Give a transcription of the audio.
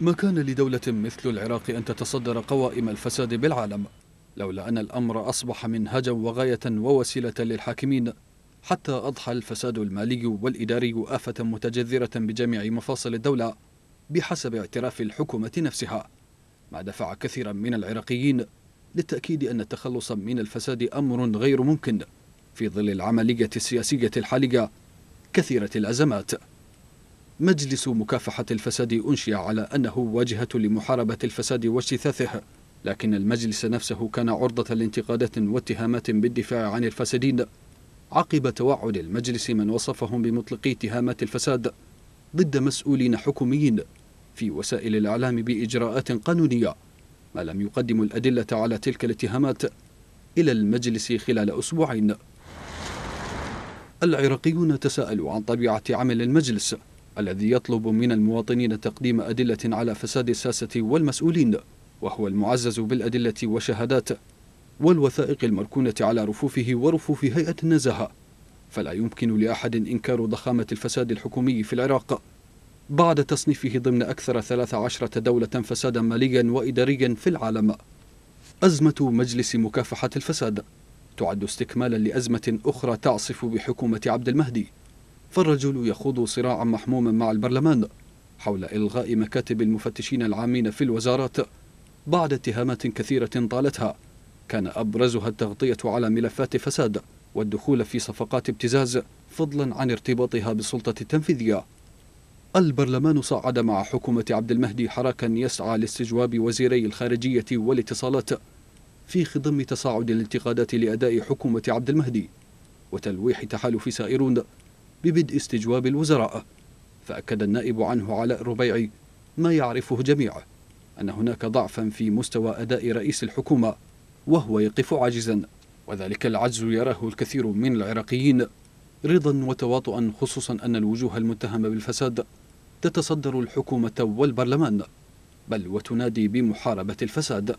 ما كان لدولة مثل العراق أن تتصدر قوائم الفساد بالعالم لولا أن الأمر أصبح منهجا وغاية ووسيلة للحاكمين حتى أضحى الفساد المالي والإداري آفة متجذرة بجميع مفاصل الدولة بحسب اعتراف الحكومة نفسها ما دفع كثيرا من العراقيين للتأكيد أن التخلص من الفساد أمر غير ممكن في ظل العملية السياسية الحالية كثيرة الأزمات مجلس مكافحة الفساد أنشئ على أنه واجهة لمحاربة الفساد واجتثاثه لكن المجلس نفسه كان عرضة لانتقادات واتهامات بالدفاع عن الفاسدين عقب توعد المجلس من وصفهم بمطلقي اتهامات الفساد ضد مسؤولين حكوميين في وسائل الإعلام بإجراءات قانونية ما لم يقدموا الأدلة على تلك الاتهامات إلى المجلس خلال أسبوعين العراقيون تساءلوا عن طبيعة عمل المجلس الذي يطلب من المواطنين تقديم أدلة على فساد الساسة والمسؤولين وهو المعزز بالأدلة وشهادات والوثائق المركونة على رفوفه ورفوف هيئة النزاهة فلا يمكن لأحد إنكار ضخامة الفساد الحكومي في العراق بعد تصنيفه ضمن أكثر 13 دولة فسادا ماليا وإداريا في العالم أزمة مجلس مكافحة الفساد تعد استكمالا لأزمة أخرى تعصف بحكومة عبد المهدي فالرجل يخوض صراعا محموما مع البرلمان حول إلغاء مكاتب المفتشين العامين في الوزارات بعد اتهامات كثيرة طالتها كان أبرزها التغطية على ملفات فساد والدخول في صفقات ابتزاز فضلا عن ارتباطها بالسلطة التنفيذية البرلمان صعد مع حكومة عبد المهدي حراكا يسعى لاستجواب وزيري الخارجية والاتصالات في خضم تصاعد الانتقادات لأداء حكومة عبد المهدي وتلويح تحالف سائرون ببدء استجواب الوزراء فأكد النائب عنه علاء ربيعي ما يعرفه جميع أن هناك ضعفا في مستوى أداء رئيس الحكومة وهو يقف عاجزا وذلك العجز يراه الكثير من العراقيين رضا وتواطؤا خصوصا أن الوجوه المتهمة بالفساد تتصدر الحكومة والبرلمان بل وتنادي بمحاربة الفساد